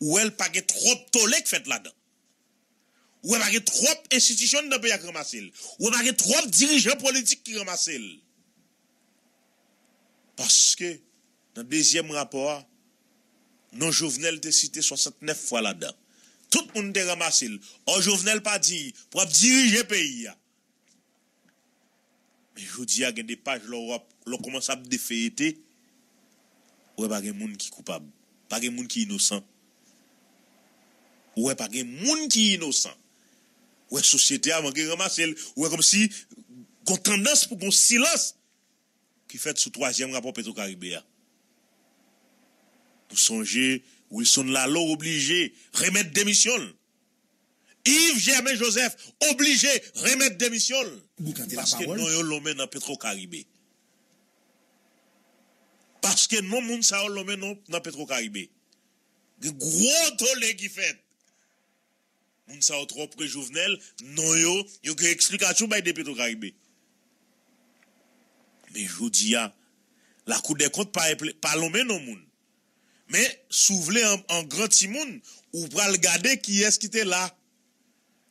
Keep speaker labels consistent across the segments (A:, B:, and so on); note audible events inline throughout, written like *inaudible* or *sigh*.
A: Ou el pa ge trop tole k fèt la dan. Ou e pa ge trop institisyon nan pe ya k remas el. Ou e pa ge trop dirijen politik ki remas el. Paske, nan beziyem rapor, nan jovenel te cite 69 fwa la dan. Tout moun te remas el. An jovenel pa di, pou ap dirije peyi ya. Me jodi a gen de paj lor komansa ap defeyete, ou e pa ge moun ki koupab. Pa ge moun ki inosan. Ouwe pa gen moun ki inosan. Ouwe sosyete avan gen remas el. Ouwe kom si kon tendans pou kon silas. Ki fet sou 3e rapor Petro-Karibé ya. Pou sonje, ouwe son la lor oblige remet demisyon. Yiv Jermen Joseph oblige remet demisyon. Gou kante la parol? Paske nou yon lome nan Petro-Karibé. Paske nou moun sa yon lome nan Petro-Karibé. Ge gro to le ki fet. moun sa wotro prejouvenel, nou yo, yo ge eksplikasyon bay depi tou karibe. Me joudiya, la kou de kont pa lomen nou moun, me souvle an gran timoun, ou pral gade ki eskite la,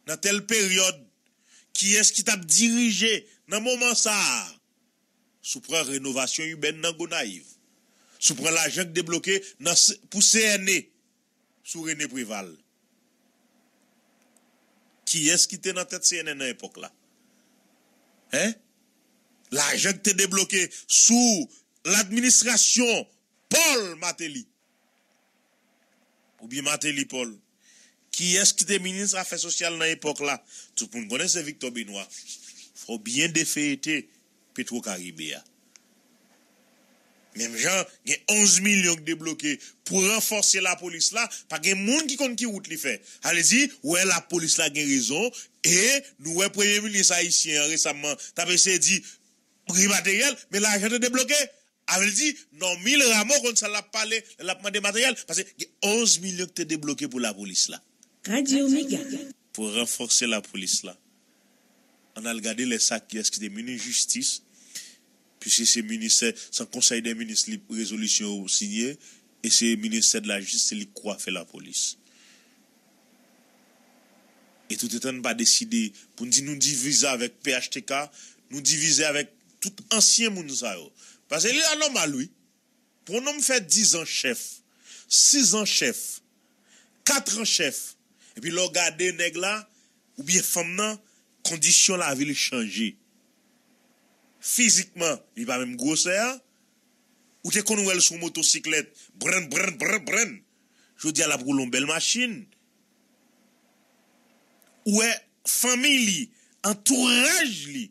A: nan tel peryode, ki eskite ap dirije, nan mouman sa, soupran renovasyon yu ben nan go naiv, soupran la jenk debloke, pou se ene, sou rene prival. Ki es ki te nan tete CNN nan epok la? He? La rejekte te deblokè sou l'administrasyon Paul Mateli. Ou bi Mateli Paul. Ki es ki te ministre afèr sosyal nan epok la? Tou pou m konè se Victor Benoit. Fò byen defè etè Petro Karibé ya. Même gens, il y a 11 millions débloqués pour renforcer la police là, parce qu'il y a monde qui compte qui route les fait. Allez-y, ouais, la police là a raison, et nous, avons premier ministre haïtien récemment, t'as essayé de dire, prix matériel, mais l'argent est débloqué. Elle dit, non, 1000 rameaux, quand ça l'a parlé, l'a demandé matériel, parce qu'il y a 11 millions qui t'es débloqué pour la police là. Radio Omega. Pour renforcer la police là. On a regardé les sacs qui étaient une justice Pis se se minister, san konsey de minister li pou rezolusyon ou sinye, e se minister de la jist li kwa fe la polis. E tout etan pa deside pou di nou divize avèk PHTK, nou divize avèk tout ansyen Mounzayo. Pasè li an an maloui, pou an an fè 10 an chèf, 6 an chèf, 4 an chèf, e pi lò gade neg la, ou bi fèm nan, kondisyon la avè li chanje. Fizikman li pa mèm gwo sa ya. Ou te kon nou el sou motosiklet. Bren, bren, bren, bren. Jou di al ap goulon bel machin. Ou e family, entourage li.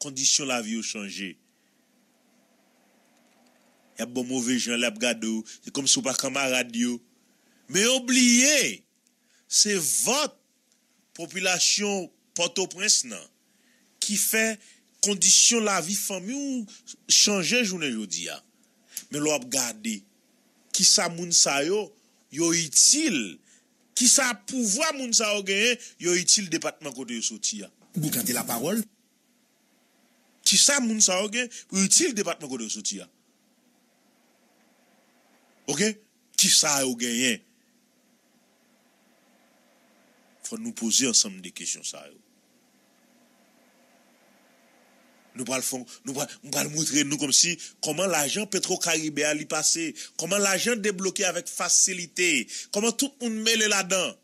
A: Kondisyon la vi ou chanje. Yab bon mouve jen, yab gado. Se kom sou pa kamar radio. Me oubliye. Se vot. Populasyon poto presna. Ki fe... Condition la vie fami ou chanje jounen ah. jodi ya. Men lò ap gade, ki sa moun sa yo, yo itil, ki sa pouvoir moun sa yo genye, yo itil depatman kote yo soti ya. Ah? Bou kante la parol, ki sa moun sa yo genye, yo itil depatman kote yo soti ya. Ah? Ok? Qui sa yo genye. Fwa nou pose ansam de kesyon sa yo. Nou pa l'fon, nou pa l'moutre nou kom si Koman l'ajan Petro-Karibé a li pase Koman l'ajan de bloke avèk fasilite Koman tout moun mele la dan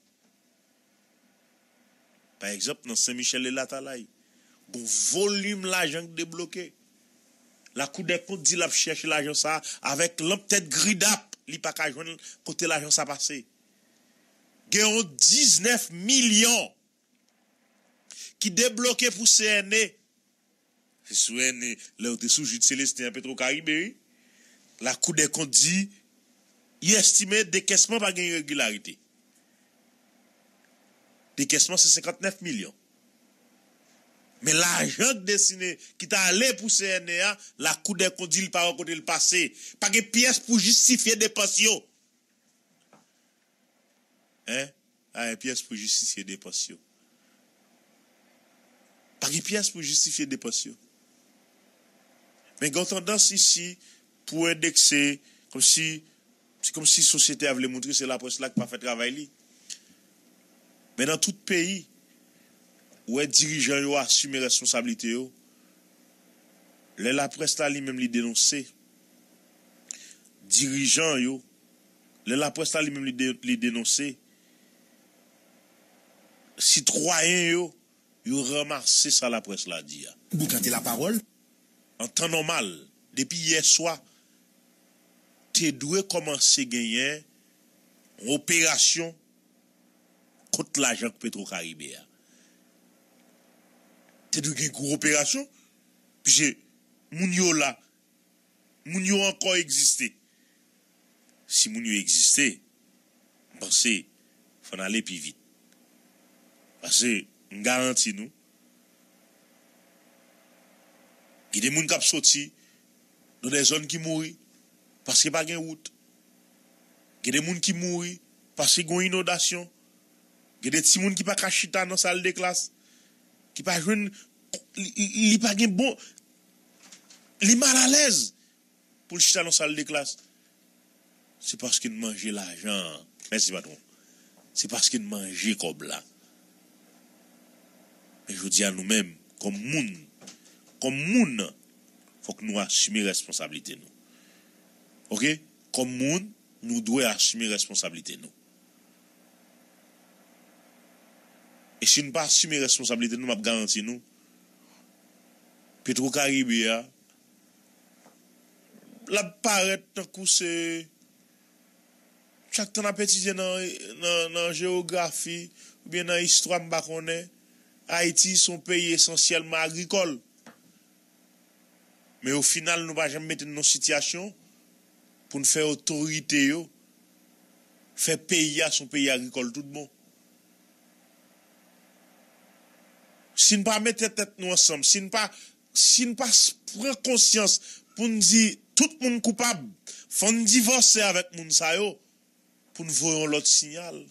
A: Par exemple nan Saint-Michel-le-Latalay Bon volume l'ajan de bloke La kou de kou di lap chèche l'ajan sa Avèk l'an ptèd gridap li pa kajwen kote l'ajan sa pase Geyon 19 milyon Ki de bloke pou CNE Se sou ene, lè ou te sou, jout se lè, se te apè tro kari beri. La kou de kondi, y estime dekesman pa gen y regularite. Dekesman se 59 milyon. Mè la jant de sine, ki ta ale pou se ene a, la kou de kondi l'paran kondi l'pase. Pa gen piyes pou justifiye deposiyo. Ha, ah, e piyes pou justifiye deposiyo. Pa gen piyes pou justifiye deposiyo. Men gantandans isi pou e dekse kom si sosyete avle moun tri se la pres la ki pa fè travay li. Men an tout peyi ou e dirijan yo asume responsabilite yo, le la pres la li mèm li denonsè. Dirijan yo, le la pres la li mèm li denonsè. Si troyen yo, yo ramarse sa la pres la di ya. Bou kante la parol? An tan normal, depi yeswa, te dwe komanse genyen roperasyon kote la jank petro Karibia. Te dwe genyen kou roperasyon, pi se moun yo la, moun yo ankon egziste. Si moun yo egziste, mbanse fwene ale pi vit. Mbanse mgaranti nou. Gede moun kap soti do de zon ki mouri paske pa gen wout. Gede moun ki mouri paske goun inodasyon. Gede ti moun ki pa ka chita nan sal de klas. Ki pa jwen li pa gen bon. Li mal alez pou chita nan sal de klas. Se paske nan manje la jan. Mersi patron. Se paske nan manje kob la. E jw di an nou men kon moun Kom moun, fok nou asymi responsabilite nou. Ok? Kom moun, nou dwe asymi responsabilite nou. E si nou pa asymi responsabilite nou, mab garanti nou. Petro Karibia, lab paret nan kouse, chak ton apetite nan geografi, ou bien nan istwa mbakone, Haiti son peyi esensyelman agrikol. me ou final nou pa jem mette nou sityasyon pou nou fe otorite yo, fe peyi a sou peyi agrikol tout bon. Si nou pa mette tet nou ansam, si nou pa pre konsyans pou nou di tout moun koupab, fon divose avèk moun sayo pou nou voyon lot sinyal.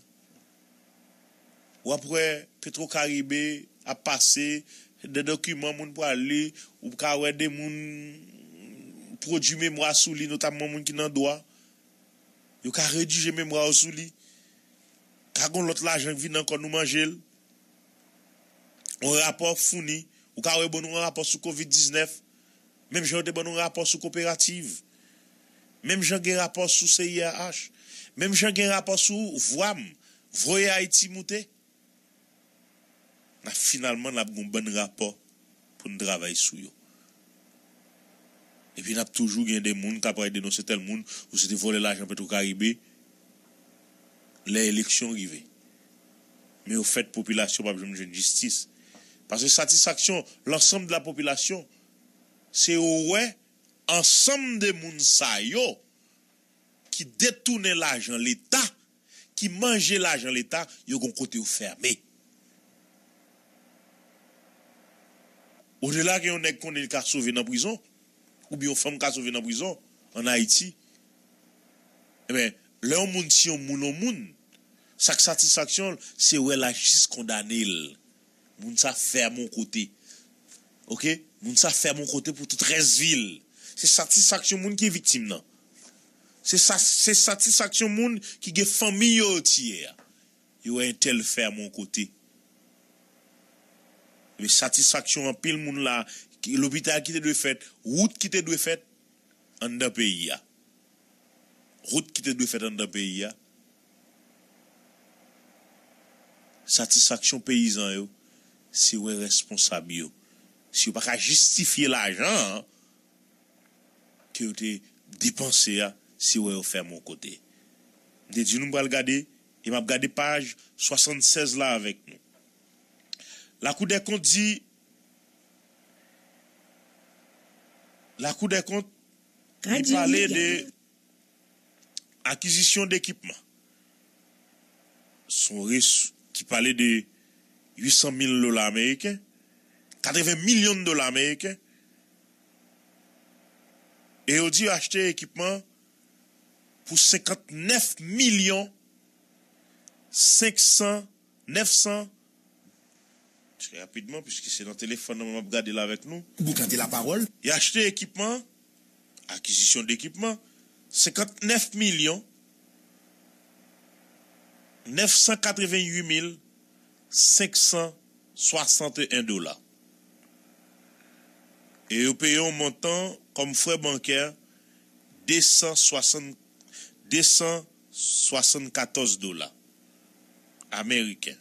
A: Ou apre Petro Karibè a pase, de dokumen moun pou ale, ou pou ka we de moun produ memwa sou li, notam moun moun ki nan doa. Ou ka redije memwa ou sou li. Ka goun lot la jan vi nan kon nou manjel. Ou rapor founi, ou ka we bonon rapor sou COVID-19. Mem jan ou de bonon rapor sou kooperative. Mem jan gen rapor sou CIAH. Mem jan gen rapor sou VWAM, Vroyay Timute. nan finalman nan ap goun ben rapor pou nou dravay sou yo. E pi nan ap toujou gen de moun, kapre denose tel moun, ou se devole l'ajan Petro Karibé, le eleksyon rive. Me ou fèd popilasyon pa bjoun jen justice. Par se satisfaksyon, l'ansam de la popilasyon, se ou wè, ansam de moun sa yo, ki detounen l'ajan l'Etat, ki manje l'ajan l'Etat, yo goun kote ou ferme. Orde la gen yon ek kondel kato ven nan prizon, ou bi yon fem kato ven nan prizon, an Haiti, e eh men, le yon moun ti yon moun yon moun, sak satisaksyon, se we la jis kondanil, moun sa fermon kote, ok, moun sa fermon kote pou tout res vil, se satisaksyon moun ki yon vitim nan, se satisaksyon moun ki gen fami yon ti ye, yo en tel fermon kote. Me satisfaksyon an pil moun la, l'hobital ki te dwe fèt, wout ki te dwe fèt, an da peyi ya. Wout ki te dwe fèt an da peyi ya. Satisfaksyon peyizan yo, si wè responsab yo. Si wè baka justifiye la ajan, ki wè te dipanse ya, si wè wè fè moun kote. De di nou mbra l gade, e mab gade page 76 la avèk nou. La Cour des comptes dit, la Cour des comptes, parlait de acquisition d'équipement. Son risque qui parlait de 800 000 dollars américains, 80 millions de dollars américains. Et on dit acheter équipement pour 59 millions 500, 900 rapidement, puisque c'est dans le téléphone, on va regarder là avec nous. Vous la parole. Il a acheté équipement, acquisition d'équipement, 59 millions 988 561 dollars. Et vous payez un montant comme frais bancaires, 274 dollars américains.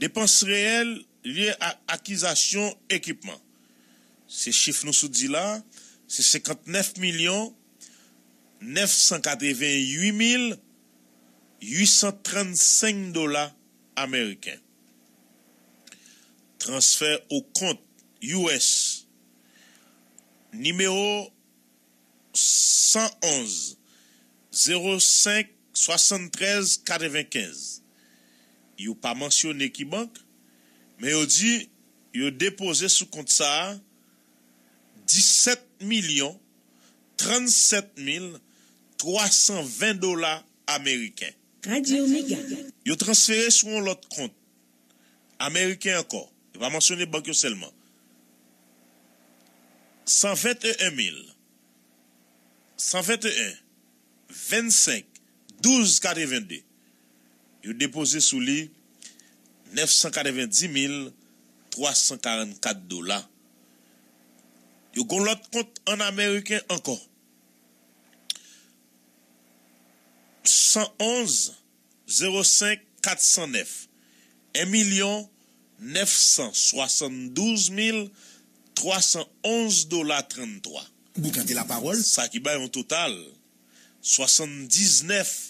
A: Dépenses réelles liées à acquisition équipement. Ces chiffres nous dit là, c'est 59 millions 988 835 dollars américains. Transfert au compte US numéro 111 05 73 95 yo pa mansyon ekibank, men yo di, yo depose sou kont sa, 17 milyon, 37 mil, 320 dola, Ameriken. Yo transferes sou an lot kont, Ameriken ankor, yo pa mansyon ekibank yo selman, 121 mil, 121, 25, 12 kade 22, yo depoze sou li 990.344 dola. Yo kon lot kont an Amerike ankon. 111.05.409 1.972.311 dola 33. Bo kante la parol? Sa ki bay an total 79. 79.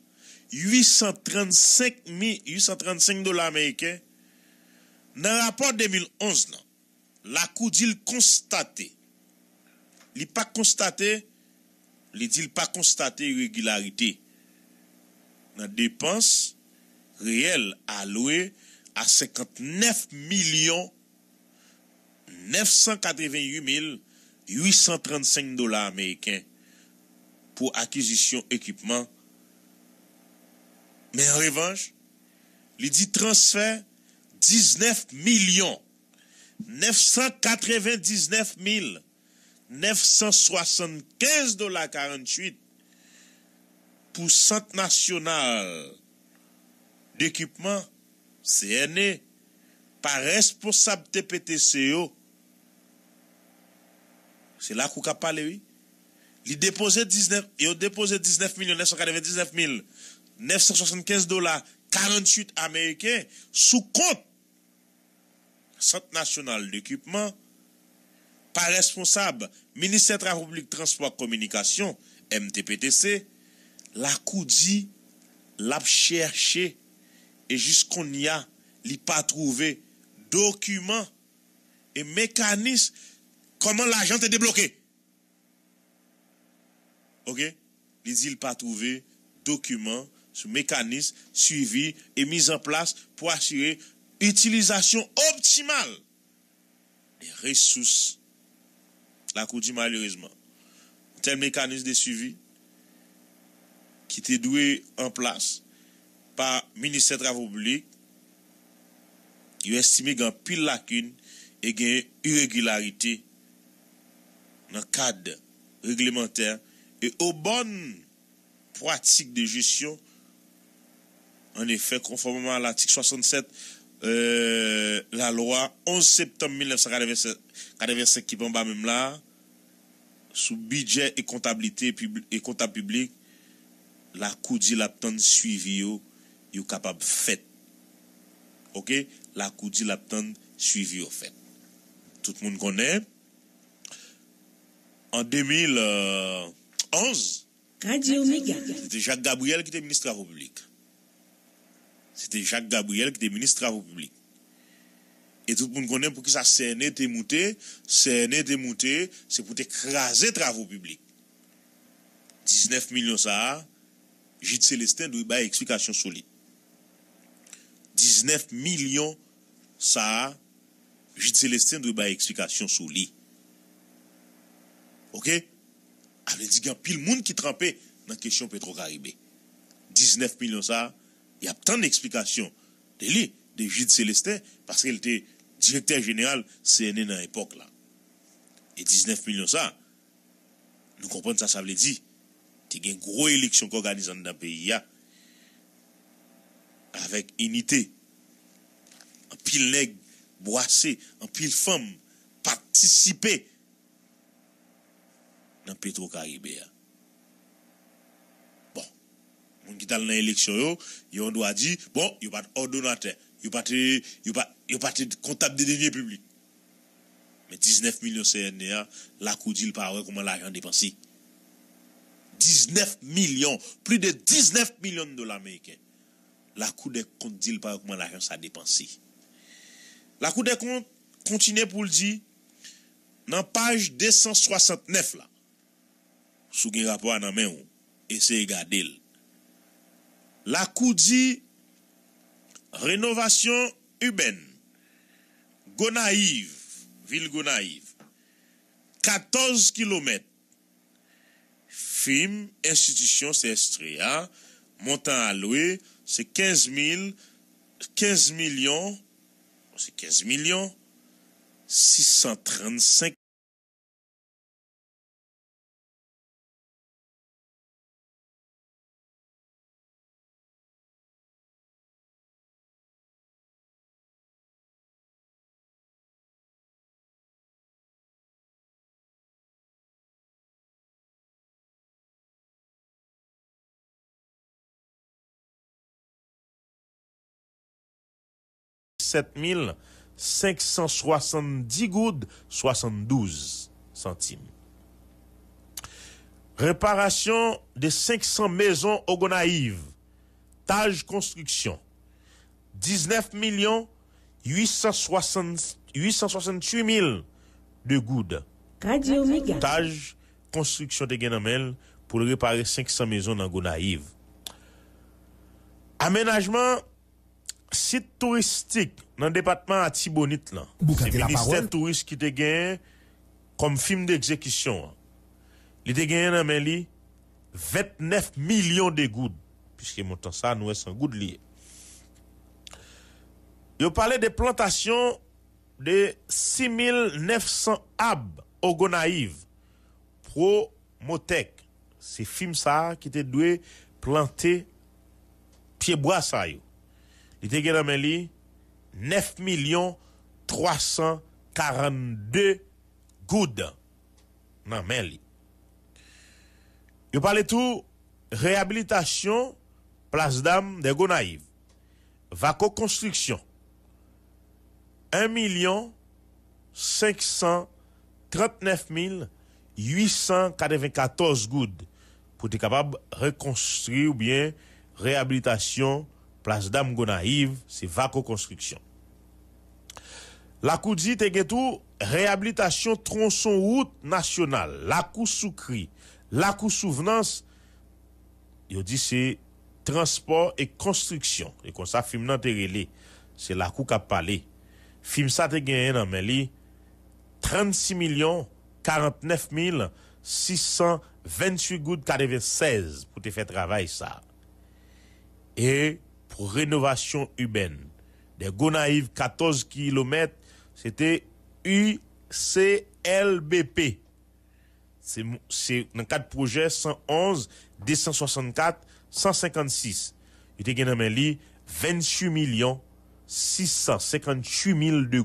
A: 835.835 dolar Ameriken, nan rapor 2011 nan, la kou di l konstate, li pa konstate, li di l pa konstate regularite, nan depans, riel a loue, a 59.988.835 dolar Ameriken, pou akizisyon ekipman, Men en revanche, li di transfer 19,999,975,48 dolar pou Sante Nationale d'Ekipement CNE par responsable TPTCO. Se la kou kap pale, li depose 19,999,975,48 dolar pou Sante Nationale d'Ekipement CNE par responsable TPTCO. 975 dola, 48 amerikè, sou kont, Sant National d'Ekupement, pa responsable, Ministère de la République, Transport et Communication, MTPTC, la koudi, la bcherche, e jis kon ya, li pa trouvé, dokumen, e mekanis, koman la jante e debloké. Ok? Li di l pa trouvé, dokumen, sou mekanis suivi e mis en plas pou asyre utilizasyon optimal e resous la kou di malurizman. Ou tel mekanis de suivi ki te dwe en plas pa Ministre Travoblik yu estime gen pil lakoun e gen yu regularite nan kad reglementer e ou bon pratik de jisyon En effet, conformément à l'article 67 euh, la loi 11 septembre 1985 qui en même là, sous budget et comptabilité et comptable public, la Cour dit la suivi yo, capable fait. OK? La Cour dit la suivi au fait. Tout le monde connaît. En 2011, euh, Radio Jacques Gabriel qui était ministre de la République. Sete Jacques Gabriel ki te menis travo publik. Et tout pou nou konen pou ki sa sene te moute, sene te moute, se pou te kraser travo publik. 19 milyon sa a, Jid Celestin dwi baye eksplikasyon sou li. 19 milyon sa a, Jid Celestin dwi baye eksplikasyon sou li. Ok? A mwen di gen pil moun ki trempè nan kesyon pe trok aribe. 19 milyon sa a, Y ap tan de eksplikasyon de li, de Jude Celestin, paske el te direkter general CNE nan epok la. E 19 milyon sa, nou kompon sa sa vle di, te gen gro eleksyon ko ganizan nan peyi ya, avek enite, anpil neg, boase, anpil fam, patisipe nan Petro Karibe ya. yon gital nan eleksyon yo, yon do a di bon, yon pati ordonate, yon pati yon pati kontap de devye publik me 19 milyon se yon deyan, la kou di l pawe kouman l ajan depansi 19 milyon pri de 19 milyon do la meyken la kou de konti di l pawe kouman l ajan sa depansi la kou de konti kontine pou l di nan paj 269 la sou gen kapwa nan men ou ese yi gade l la dit rénovation urbaine, Gonaïve, ville Gonaïve, 14 km. FIM, institution CSTREA, montant alloué, c'est 15 000, 15 millions, c'est 15 millions, 635 570 goudes 72 centimes. Réparation de 500 maisons au Gonaïve. tâche construction. 19 millions 868 000 de goudes. tâche construction de Genamel pour réparer 500 maisons dans Gonaïve. Aménagement site touristique dans le département à Tibonit là, c'est le ministère touriste qui te gagné comme film d'exécution. Hein. Il te gagné dans 29 millions de gouttes, puisque montant ça, nous sommes gouttes liés. Il parlait de plantations de 6900 arbres au Gonaïve, pro Motec. C'est film ça qui te doué planter pied bois ça Li te gen nan men li, 9,342 goud nan men li. Yo pale tou, rehabilitasyon plas dam de Gonaiv. Vako konstriksyon, 1,539,894 goud pou te kapab rekonstri ou bien rehabilitasyon plas. Plas Dam Gonaiv, se Vako Konstriksyon. Laku di te getou, Rehabilitasyon Tronson Routes Nationale. Laku Soukri. Laku Souvenance, yo di se Transport et Konstriksyon. E kon sa, film nan te rele, se Laku Kapale. Film sa te genye nan men li, 36 milyon 49 mil 628 gout kadeve 16 pou te fe travay sa. E... pour rénovation urbaine. Des Gonaïves, 14 km, c'était UCLBP. C'est dans quatre projet 111, 264, 156. Il était 28 millions 658 000 de,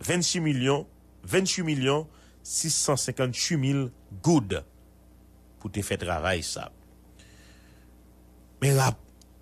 A: 26 millions, 28 millions 658 000 good pour te faire travailler ça. Mais là,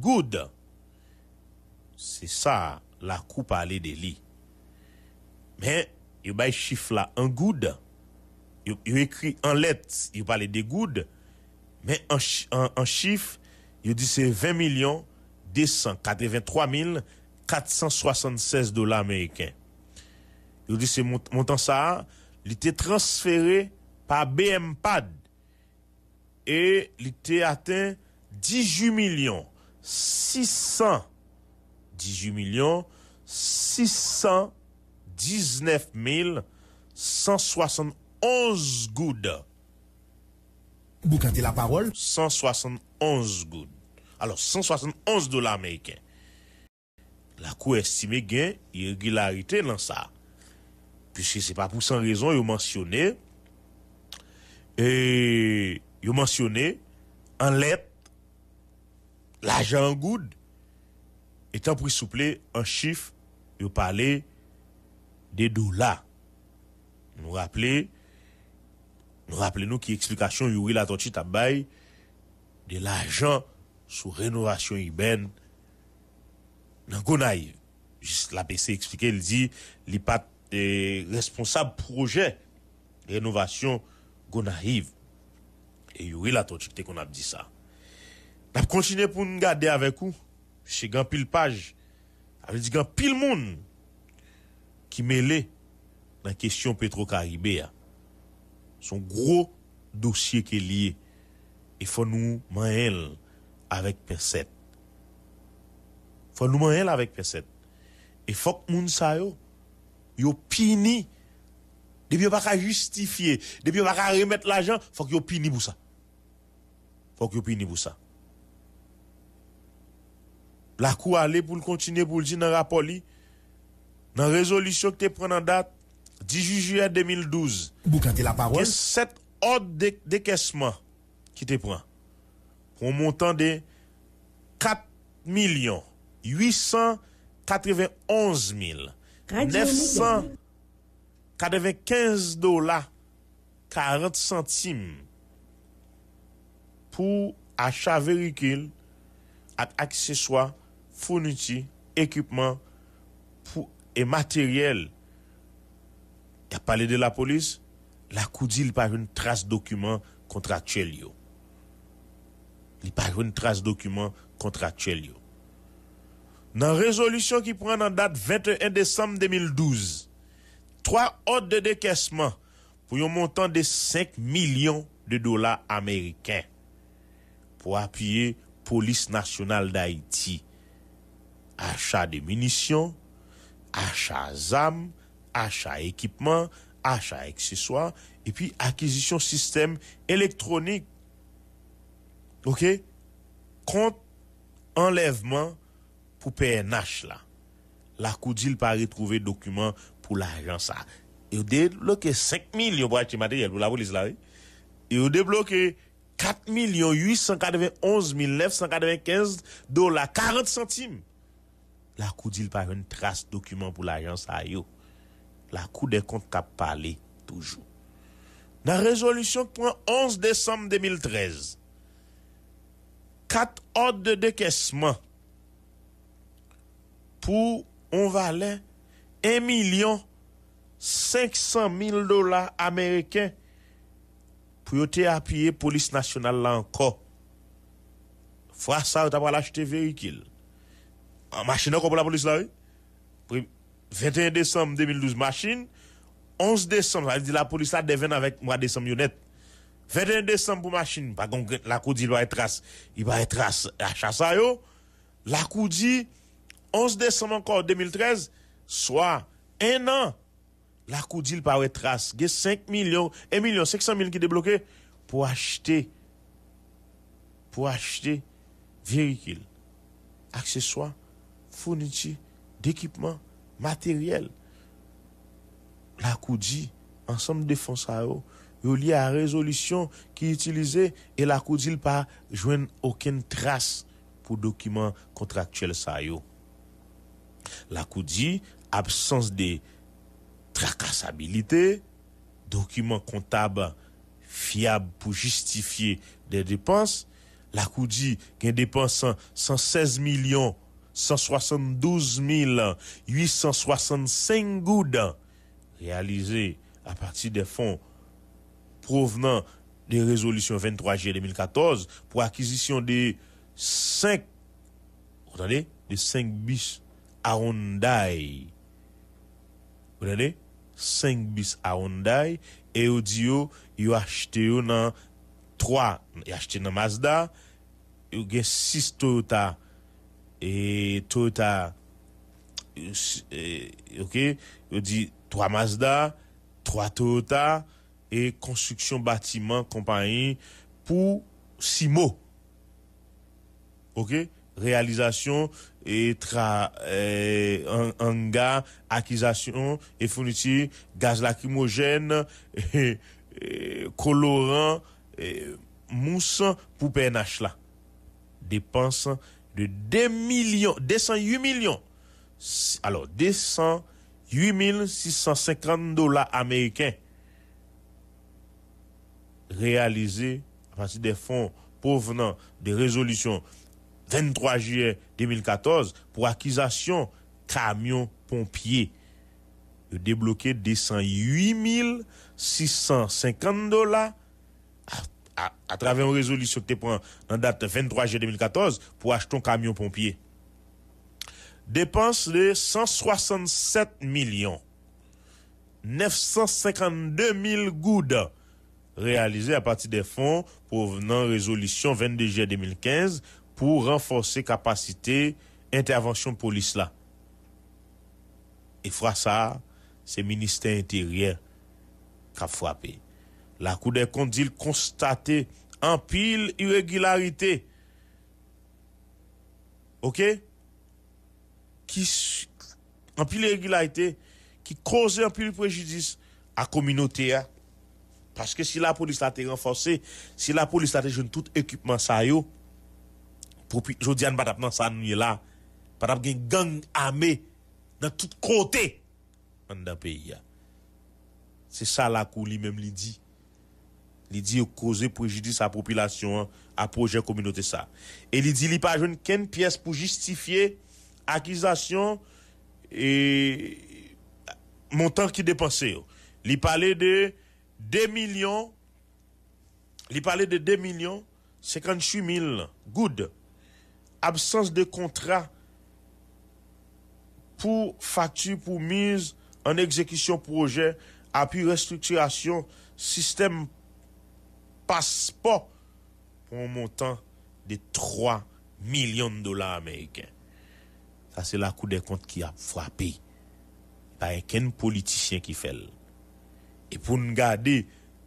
A: good. C'est ça, la coupe à aller de Mais, il y a chiffre là, en good. Il écrit en lettres, il parle de good. Mais en, chiffre, il dit c'est 20 millions 283 476 dollars américains. Il dit c'est montant ça, il était transféré par BMPAD et il était atteint 18 millions 618,619,171 gouda. Bou kante la parol? 171 gouda. Alors, 171 dola Ameriken. La kou estime gen, yi regularite nan sa. Piske se pa pou san rezon, yo mensyone, yo mensyone, an let, L'ajan goud etan pou souple an chif yo pale de do la. Nou rappele, nou rappele nou ki eksplikasyon yo wile atonti tabay de l'ajan sou renovasyon iben nan gona yi. Jis la bese eksplike, li di li pat e, responsab proje renovasyon gona yi. E yo wile atonti te kon ap di sa. N'a continué pour nous garder avec vous. Chez grand pile page. Avec dit grand pile monde qui mêlé dans la question petro Son gros dossier qui est lié. Il e faut nous manger avec Percet. Il faut nous manger avec Et Il e faut que moun sa yo, yo pini. Depuis pas justifier, depuis on pas remettre l'argent, faut que yo pini pour ça. Faut que yo pini pour ça. la kou alè pou l kontinè pou l di nan rapò li, nan rezolisyon ki te pren nan dat, 18 juè 2012, ke 7 od dekesman ki te pren, pou moun tan de 4,891,995 dola 40 centime pou achavè rikil at aki se swa Founouti, ekipman, pou e materyel, ya pale de la polis, la kou di li paroun tras dokumen kontra Tchelyo. Li paroun tras dokumen kontra Tchelyo. Nan rezolusyon ki pran nan dat 21 desem 2012, 3 od de dekesman pou yon montan de 5 milyon de dola Ameriken. Po apye polis nasyonal da Iti. achat de munitions, achat d'armes, achat d'équipements, achat d'accessoires, et puis acquisition système électronique. OK? Compte enlèvement pour PNH là. La Koudil pas retrouver document pour l'agence ça. Et débloqué 5 millions pour acheter matériel pour la police là. Et ont débloqué 4 891 995 dollars 40 centimes. La kou di l pa yon trase dokumen pou l ajan sa yo. La kou de kont ka pale toujou. Nan rezolusyon pou an 11 desem 2013, kat od de dekesman pou on vale 1.500.000 dola ameriken pou yo te apye polis nasyonal la anko. Fwa sa yo ta pala chete veyikil. Ah, machine encore pour la police là, oui. 21 décembre 2012, machine. 11 décembre, la police là devient avec moi décembre, honnête 21 décembre pour machine, la cour dit, il va être trace, il va être trace à Chassa, yo. La cour dit, 11 décembre encore 2013, soit un an, la cour dit, il va être trace. Il y a 5 millions, 1 million 500 000 qui débloqué pour acheter, pour acheter véhicule, accessoire fourniture d'équipement matériel. La Koudi, ensemble de fonds il lié à la résolution qui utilisée et la Coudi pas joindre aucune trace pour documents contractuels Sao. La Koudi, absence de tracassabilité, documents comptables fiables pour justifier des dépenses. La qu'un qui dépense 116 millions 172 865 goudes réalisés à partir des fonds provenant des résolutions 23G 2014 pour acquisition de 5 de 5 bis à Hyundai. Vous 5 bis à Hyundai et audio, ils ont acheté dans 3, a acheté dans Mazda, ils ont 6 Toyota et Toyota, euh, ok, Je dit 3 Mazda, 3 Toyota et construction bâtiment compagnie pour Simo. Ok? Réalisation et tra, euh, gars acquisition et fourniture, gaz lacrymogène, *laughs* et, colorant, mousse pour PNH là. Dépenses de 2 millions, 208 millions, alors 208 650 dollars américains réalisés à partir des fonds provenant des résolutions 23 juillet 2014 pour accusation camion pompier. De débloquer 208 650 dollars à, travers une résolution que tu prends en date 23 juillet 2014 pour acheter un camion pompier. Dépense de 167 millions 952 000 goudes réalisés à partir des fonds provenant de résolution 22 juillet 2015 pour renforcer capacité intervention police là. Et fois ça, c'est ministère intérieur qui a frappé. La Cour des comptes dit en pile irrégularité. OK Qui en pile irrégularité qui cause un pile préjudice à la communauté hein. parce que si la police a été renforcée, si la police a été tout équipement ça yo pour je dis pas ça nous là pas une gang armé dans tout côté dans le pays. Hein. C'est ça la cour lui-même lui dit il dit causer préjudice à la population, à projet communauté ça. Et il dit il pas de qu'une pièce pour justifier accusation et montant qui dépensait. Il parlait de 2 millions il parlait de 2 millions 58 good. Absence de contrat pour facture pour mise en exécution projet, appui restructuration, système passeport pour un montant de 3 millions de dollars américains. Ça, c'est la coup des comptes qui a frappé. Pas aucun politicien qui fait. Et pour nous garder,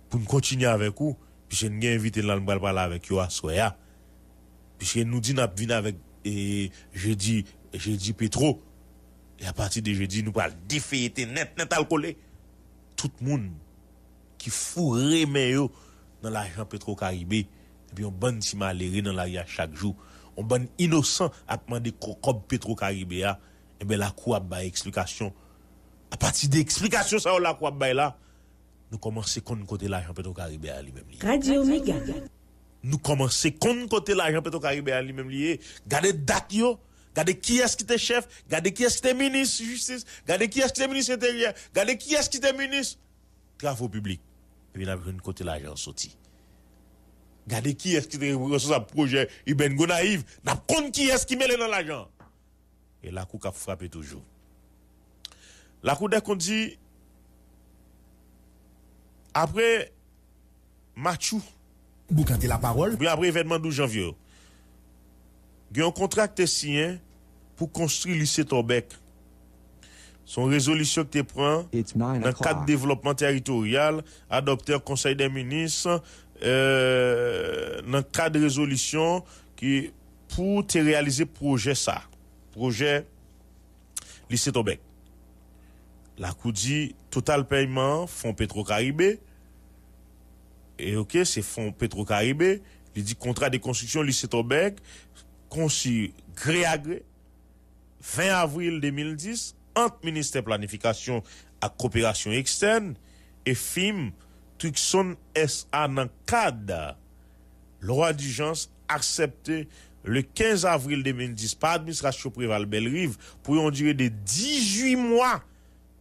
A: pour nous continuer avec vous, puisque nous avons invité dans parler avec vous à Soya, puisque nous disons nous avec et, jeudi, jeudi Petro, et à partir de jeudi, nous parlons défaiter net, net à Tout le monde qui fourrait mais dans l'argent Petro-Caribé, et puis on bonne si maléré dans l'arrière chaque jour, on bonne innocent à demander cocob Petro-Caribé et eh bien la cour a explication. À partir d'explication, ça la cour a là, nous commençons à côté l'argent Petro-Caribé lui-même. Radio Omega. Nous commençons à côté l'argent Petro-Caribé lui-même lié. Gardez date Gardez qui est-ce qui est chef, gardez qui est-ce qui est ministre justice, gardez qui est-ce qui est ministre intérieur, gardez qui est-ce qui est ministre travaux publics et puis a une côté l'argent sorti. Regardez qui est-ce qui est responsable projet Ibn Gonaïve, n'a compte qui est-ce qui met dans l'argent. Et la cour a frappé toujours. La cour a dit, après vous Boucanté la parole. après l'événement 12 janvier, il y a un contrat signé pour construire l'ICE lycée Torbec son résolution que tu prends dans le cadre développement territorial, adopté Conseil des ministres, euh, dans le cadre de résolution qui pour te réaliser projet ça, projet lycée Tobek. La coup dit total paiement fonds Petro-Caribé. Et OK, c'est fonds Petro-Caribé. Il dit contrat de construction lycée Tobec, conçu gré à gré, 20 avril 2010 entre ministère planification à coopération externe et FIM Tucson SA dans cadre loi d'urgence acceptée le 15 avril 2010 par l'administration Préval Belle-Rive pour une durée de 18 mois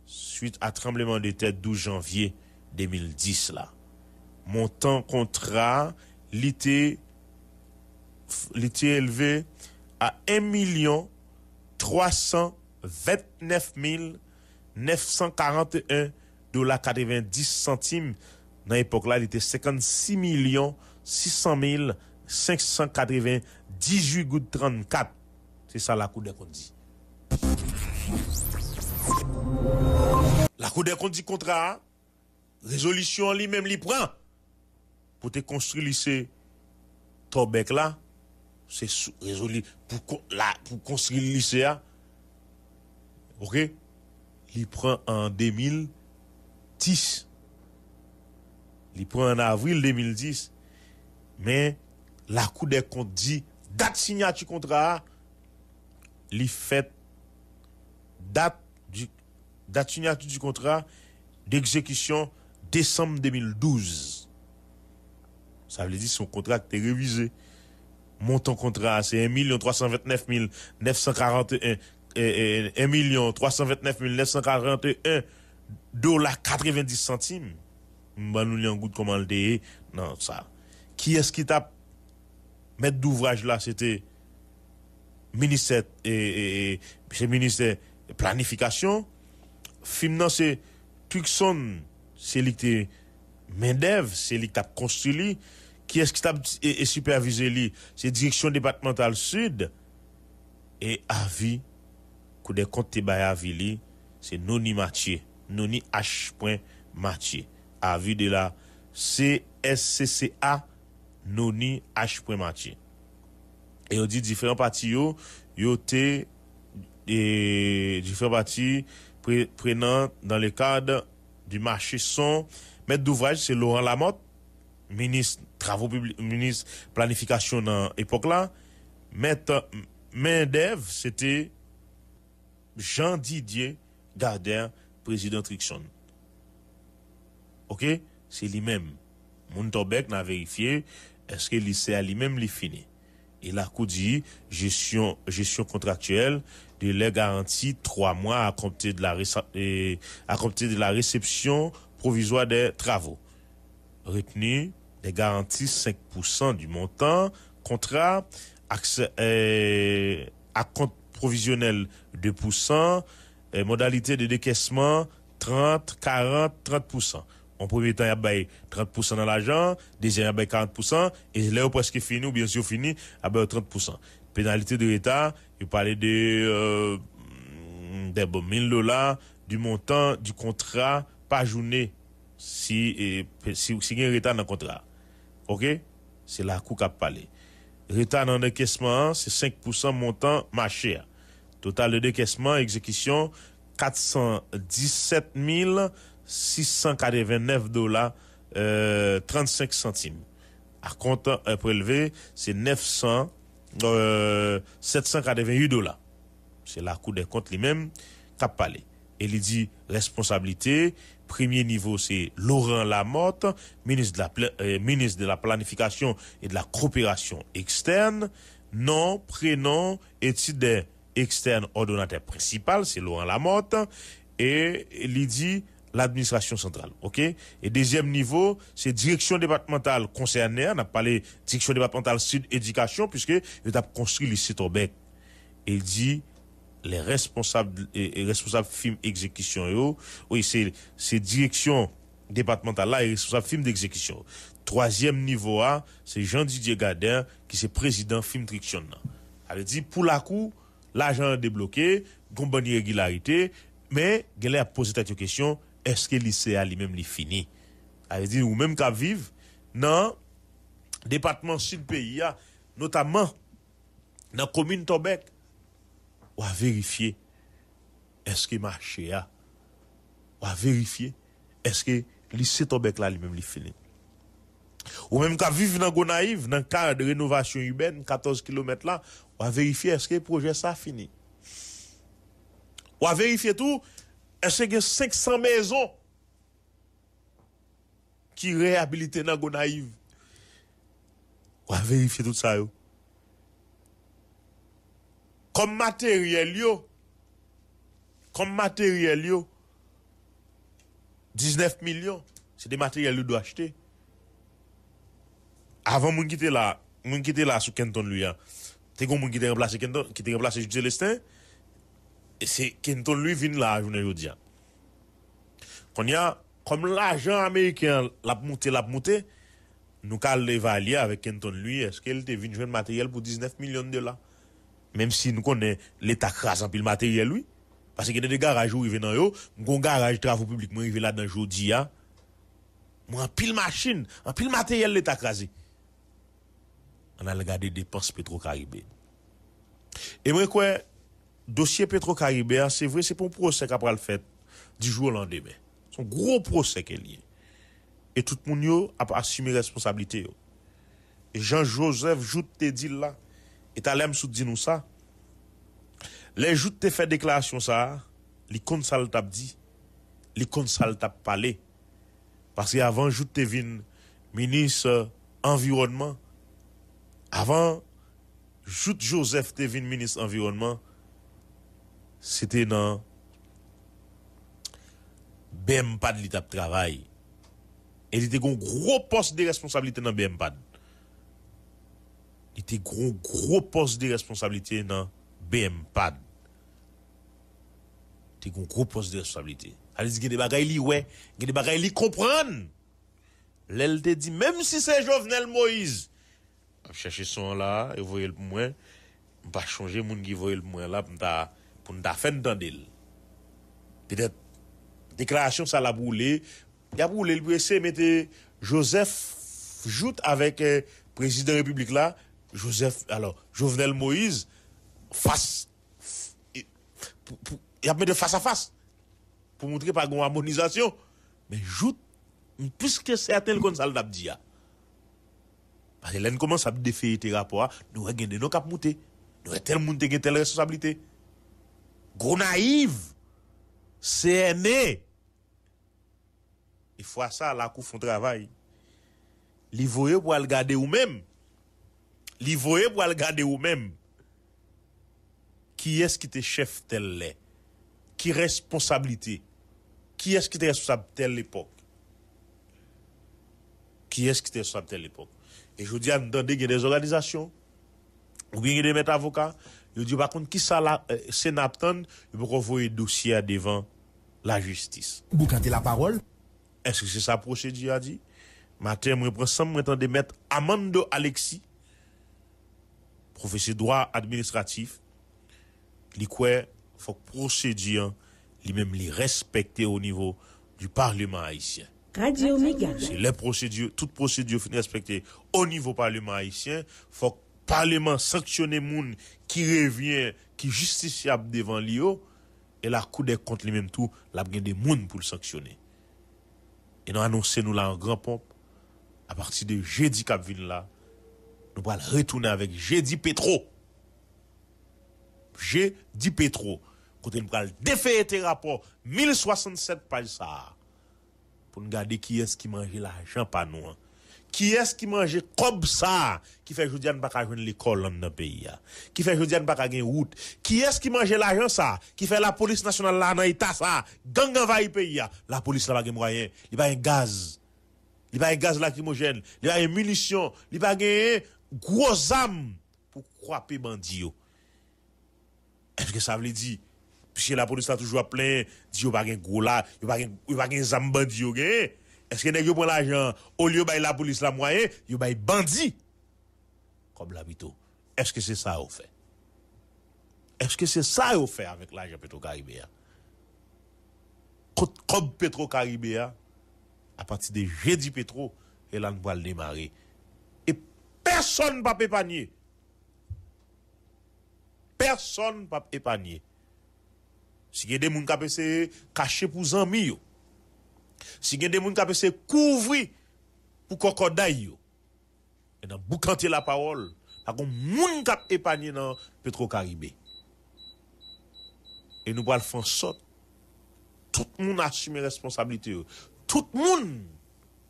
A: suite à tremblement de tête 12 janvier 2010 là. Montant contrat l'ité élevé à 1 million 300 29 941 90 centimes. Dans l'époque là, il était 56 600 gouttes 34. C'est ça la Cour des comptes La Cour des comptes contrat, résolution lui-même lui prend pour te construire lycée Torbec là, c'est résolu pour, pour construire lycée hein ok, il prend en 2010. Il prend en avril 2010. Mais la Cour des comptes dit, date signature contrat, il fait date du signature du contrat d'exécution décembre 2012. Ça veut dire son contrat est révisé. Montant contrat, c'est 1 329 941 1 329 941 dollars 90 centimes. nous e. Non, ça. Qui est-ce qui tape mettre d'ouvrage là? C'était ministère, et, et, ministère planification. Film c'est Tucson, c'est lui Mendev, c'est lui qui construit Qui est-ce qui t'a supervisé lui? C'est direction départementale sud et avis Kou de konte bayavili Se noni matye Noni H. Matye Avi de la CSCCA Noni H. Matye E yon di diferent pati yo Yo te E diferent pati Prenan dan le kade Di mashe son Met d'ouvraje se Laurent Lamotte Ministre planifikasyon Nan epok la Met men dev Se te Jean-Didier Gardin, président Trixon. Ok? C'est lui-même. Mountobek n'a vérifié est-ce que l'ICA lui-même les fini. Et la Cour dit gestion, gestion contractuelle de la garantie trois mois à compter de la, réception provisoire des travaux. Retenu des garanties 5% du montant, contrat, accès, euh, à compte provisionnel 2%, euh, modalité de décaissement 30, 40, 30%. En premier temps, il y a 30% dans l'argent, deuxième, il y a 40%, et là, presque fini, ou bien sûr fini, il y 30%. Pénalité de l'État, il parlait de, euh, des 1000 dollars du montant du contrat par journée, si, si, il y a un retard dans le contrat. OK? C'est la qu'on qu'a parlé. Retard dans décaissement, c'est 5% montant marché. Total de décaissement, exécution, 417 689 dollars 35 euh, centimes. À compte prélevé, c'est 900 788 euh, dollars. C'est la Cour des comptes lui-même qui a parlé. Et il dit responsabilité. Premier niveau, c'est Laurent Lamotte, ministre de, la, euh, Planification et de la Coopération externe. Nom, prénom et externe ordonnateur principal, c'est Laurent Lamotte, et il dit l'administration centrale. OK Et deuxième niveau, c'est direction départementale concernée. On a parlé direction départementale sud éducation, puisque il a construit le site au bec. Il dit les responsables, responsables film exécution, oui, c'est, direction départementale là et responsable film d'exécution. Troisième niveau A, c'est Jean-Didier Gardin qui est président film direction. Elle dit, pour la coup, L'ajan a debloké, gombe an iregularité, mè gen lè a pose tati yo kèsyon, eske lise a li mèm li fini? Ou mèm ka vive nan depatman sul peyi a, notaman nan komine tobek, ou a verifiye eske marche a? Ou a verifiye eske lise tobek la li mèm li fini? Ou mèm ka vive nan Gonaiv, nan kar de renovasyon yben, 14 km la, On va vérifier est-ce que le projet ça fini. On va vérifier tout, est-ce que 500 maisons qui réhabilitent dans Gonaïve. On va vérifier tout ça. Comme matériel, comme matériel, 19 millions, c'est des matériels que doit acheter. Avant, mon quitter là, mon quitter là sous Kenton hein. Te gon moun ki te c'est Kenton, ki te remplase Jules Celestin, se Kenton lui vin la jounen jodi an. Kon ya, kom l'ajan Ameriken lap mouté, lap mouté, nou Nous le valye avec Kenton lui, est-ce eske el te vin jwen matériel pour 19 millions de dollars Même si nou konen l'Etat krasan pile matériel lui, Pase genè de garaj ou i des yo, de garaj travou publikman i ve là dan jodi ya, mwen pile pil machin, an pil materyel l'état an al gade depas Petro-Karibè. E mwen kwen, dosye Petro-Karibè, se vre se pou prosèk apal fèt, di jwo lan demè. Son gro prosèk el yè. E tout moun yo ap asyme responsabilite yo. E Jean-Joseph, jout te dil la, et alèm sou dinou sa, le jout te fè deklaasyon sa, li konsal tap di, li konsal tap pale, parce y avan jout te vin, minis environnement, Avant, Jout Joseph Tevin, ministre environnement, c'était dans BMPAD l'étape travail. Et il était un gros poste de responsabilité dans BMPAD. Il était un gros poste de responsabilité dans BMPAD. Il était un gros poste de responsabilité. Allez, il y a des bagailles, il ouais, il y a des il elle te dit, même si c'est Jovenel Moïse, ap chache son là et voye l pou mwen, mpa chanje moun ki voye l pou mwen la pou mta, pou mta fen dan del. deklarasyon sa la boule, ya boule l pou ese mette Joseph joute avec eh, prezident republik la, Joseph, alors, Jovenel Moïse, face ya mette fas a fas, pou moutre pa goun harmonizasyon, men Jout, plus ke certain kon sal dap di parce commence à défier tes rapports, nous avons des noms qui Nous avons tel monde qui telle responsabilité. Gros naïf, aimé Il faut ça, là, qu'on font travail. L'Ivoire pour le garder ou même. L'Ivoire pour le garder ou même. Qui est-ce qui te chef tel là? Qui responsabilité? Qui est-ce qui était responsable telle époque? Qui est-ce qui était responsable telle époque? Et je dis, entendez, il y a des organisations, ou il y a des maîtres avocats. Je dis, par contre, qui ça, la, euh, Sénat, il faut dossier devant la justice. Vous cantez la parole? Est-ce que c'est ça procédure a dit? Matin, je prends ça, je mettre Amando Alexis, professeur droit administratif, li quoi faut procédure lui-même les respecter au niveau du Parlement haïtien. Radio les procédures, toutes procédures sont respectées au niveau parlement haïtien, faut que le parlement sanctionne gens qui revient, qui justiciable devant l'IO, et la Cour des comptes lui-même tout, la des moun pour le sanctionner. Et nous annoncé nous là en grand pompe, à partir de jeudi cap là, nous allons retourner avec jeudi Petro. Jeudi Petro. Quand nous allons défaire tes rapports, 1067 pages ça pour nous garder qui est-ce qui mange l'argent pas nous. Hein. Qui est-ce qui mange comme ça qui fait aujourd'hui ne pas joindre l'école dans le pays hein. Qui fait aujourd'hui ne pas gagner route Qui est-ce qui mange l'argent ça Qui fait la police nationale là dans l'état ça Gang y pays hein. La police là va gagner moyen, il pas un gaz. Il pas un gaz lacrymogène, il pas une munition, il pas un gros âme pour les bandits. Est-ce que ça veut dire si la police a toujours plein, dit yo pas gen gros là, yo pas gen yo pas gen Est-ce que nèg yo prend l'argent au lieu de la police la moyen, yo bay bandit. Comme l'habito. Est-ce que c'est ça au fait Est-ce que c'est ça au fait avec l'argent Petro-Caribéen Comme Petro-Caribéen à partir de jeudi Petro et là on va démarrer. Et personne pas épargné. Personne pas épargné. Si gen de moun ka pese kache pou zanmi yo. Si gen de moun ka pese kouvri pou kokoda yo. E nan boukantye la parol. A kon moun ka epanye nan Petro Karibé. E nou pal fonsot. Tout moun asume responsabilite yo. Tout moun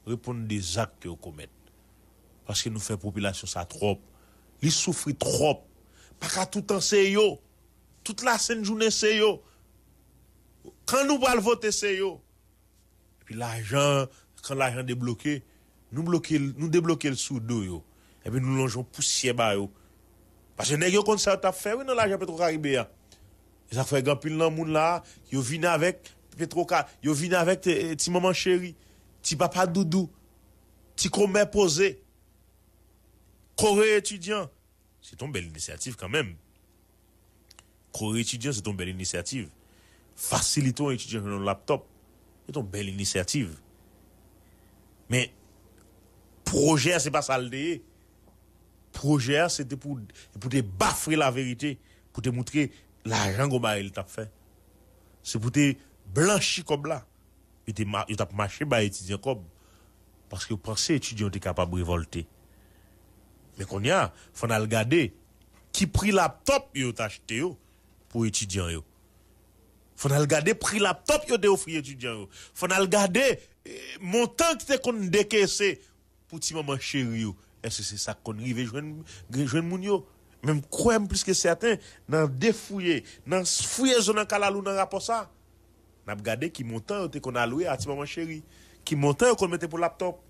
A: repon de zak yo komet. Paske nou fe popilasyon sa trop. Li soufri trop. Pa ka tout an se yo. Tout la sen jounen se yo. Quand nous allons voter, c'est Et puis l'argent, quand l'argent débloqué, nous bloquer, nous le sous yo. Et puis nous longeons poussière ba Parce que nous avons fait ça t'a fait oui dans l'argent petro caribé Et ça fait grand pile dans monde là, yo vinn avec Petro-Car, yo avec eh, ti maman chérie, ti papa doudou, ti commerce posé. Corée étudiant. C'est une belle initiative quand même. Corée étudiant, c'est une belle initiative faciliter aux étudiants un laptop. C'est une belle initiative. Mais projet, ce n'est pas ça le Projet, c'était pour, pour te baffrer la vérité, pour te montrer l'argent qu'on t'a fait. C'est pour te blanchir comme là. Il t'a marché par étudiant comme. Parce que vous pensez étudiant est capable de révolter. Mais qu'on y a, faut regarder qui le laptop a acheté pour étudiant yo faut al garder prix laptop yo de aux étudiant faut al garder eh, montant qui te qu'on décaissé pour ti maman chérie est-ce que c'est ça qu'on rive joindre joindre moun yo même croire plus que certain dans défouiller dans fouiller zone kalalou dans rapport ça n'a regardé qui montant te qu'on alloué à ti maman chérie qui montant qu'on mettait pour laptop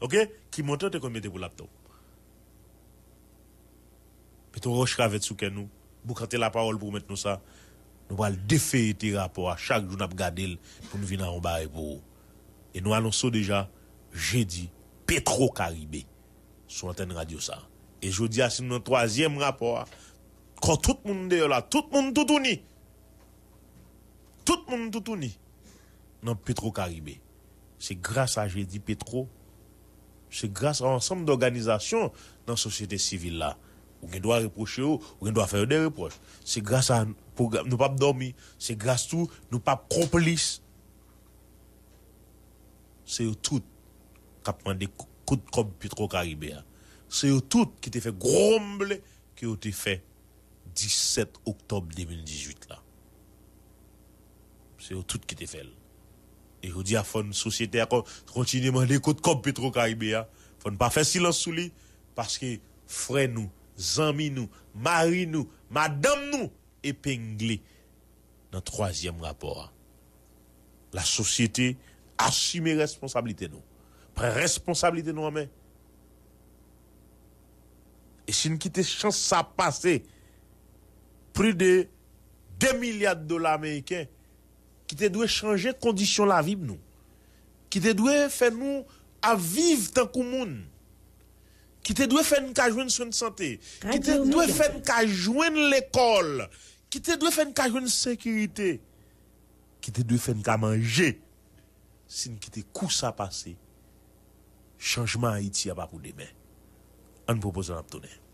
A: OK qui montant te qu'on mettait pour laptop mais ton roche avec sous que nous vous la parole pour mettre nous ça nous allons défaire tes rapports. Chaque jour, nous pour nous venir en bas et pour Et nous annonçons déjà, jeudi, Petro-Caribé, sur l'antenne radio ça. Et je dis, c'est notre troisième rapport. Quand tout le monde est là, tout le monde tout uni. Tout le monde tout uni. Dans Petro-Caribé. C'est grâce à jeudi Petro. C'est grâce à l'ensemble d'organisations dans la société civile là. Ou doit reprocher, ou doit faire des reproches. C'est grâce à nous, nous pas dormir. C'est grâce à tout, nous pas complices. C'est tout qui e a coup de comme Petro-Caribéen. C'est tout qui t'a fait grombler, qui t'a fait 17 octobre 2018 là. C'est tout qui t'a fait. Et je dis à la société, continuez à demander coup de comme Petro-Caribéen. Faut ne pas faire silence sur lui, parce que frère nous, amis nous, mari nous, madame nous, épinglés dans le troisième rapport. La société assume responsabilité nous. Prend responsabilité nous en Et si nous quittons chance, ça passer plus de 2 milliards de dollars américains qui te doit changer condition la vie nous. Qui te doit faire nous à vivre tant le monde qui te doit faire une joindre soins de santé, qui te doit faire une joindre l'école, qui te doit faire une joindre sécurité, qui te doit faire une manger, si qui te coûte à passer, changement à Haïti à pas pour demain. On propose un tourner.